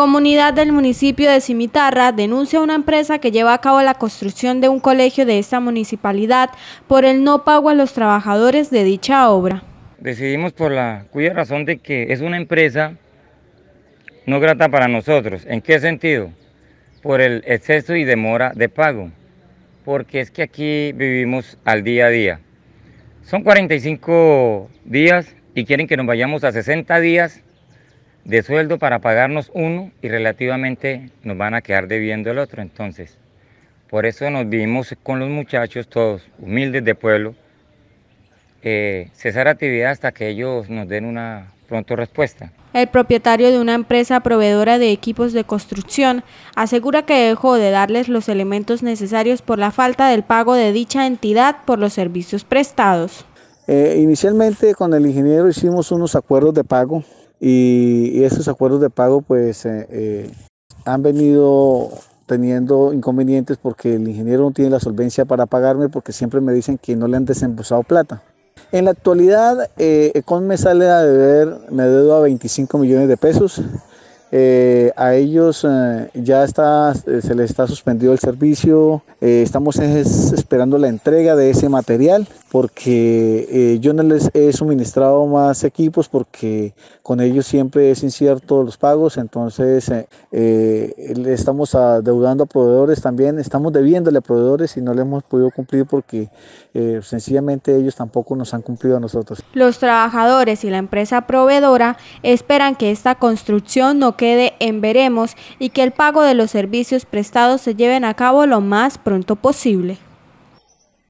Comunidad del municipio de Cimitarra denuncia a una empresa que lleva a cabo la construcción de un colegio de esta municipalidad por el no pago a los trabajadores de dicha obra. Decidimos por la cuya razón de que es una empresa no grata para nosotros. ¿En qué sentido? Por el exceso y demora de pago, porque es que aquí vivimos al día a día. Son 45 días y quieren que nos vayamos a 60 días de sueldo para pagarnos uno y relativamente nos van a quedar debiendo el otro. Entonces, por eso nos vimos con los muchachos, todos humildes de pueblo, eh, cesar actividad hasta que ellos nos den una pronto respuesta. El propietario de una empresa proveedora de equipos de construcción asegura que dejó de darles los elementos necesarios por la falta del pago de dicha entidad por los servicios prestados. Eh, inicialmente con el ingeniero hicimos unos acuerdos de pago y, esos acuerdos de pago pues eh, eh, han venido teniendo inconvenientes porque el ingeniero no tiene la solvencia para pagarme porque siempre me dicen que no le han desembolsado plata. En la actualidad, eh, Econ me sale a deber, me deudo a 25 millones de pesos. a ellos ya está, se les está suspendido el servicio. estamos esperando la entrega de ese material porque eh, yo no les he suministrado más equipos porque con ellos siempre es incierto los pagos, entonces eh, eh, le estamos adeudando a proveedores también, estamos debiéndole a proveedores y no le hemos podido cumplir porque sencillamente ellos tampoco nos han cumplido a nosotros. Los trabajadores y la empresa proveedora esperan que esta construcción no quede en veremos y que el pago de los servicios prestados se lleven a cabo lo más pronto posible.